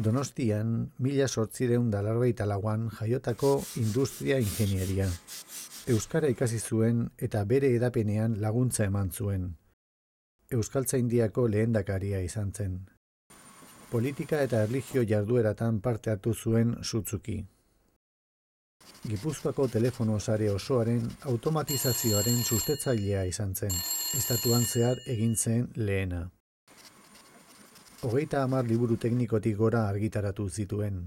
Donostian, mila sortzireun dalarbeit alaguan jaiotako industria ingenieria. Euskara ikasi zuen eta bere edapenean laguntza eman zuen. Euskaltzaindiako lehendakaria izan zen. Politika eta erlijio jardueratan parte hartu zuen sutzuki. Gipuzkoako telefono sare osoaren automatizazioaren sustetzailea izan zen. Estatuan zehar egin zen lehena hogeita hamar liburu teknikotik gora argitaratu zituen.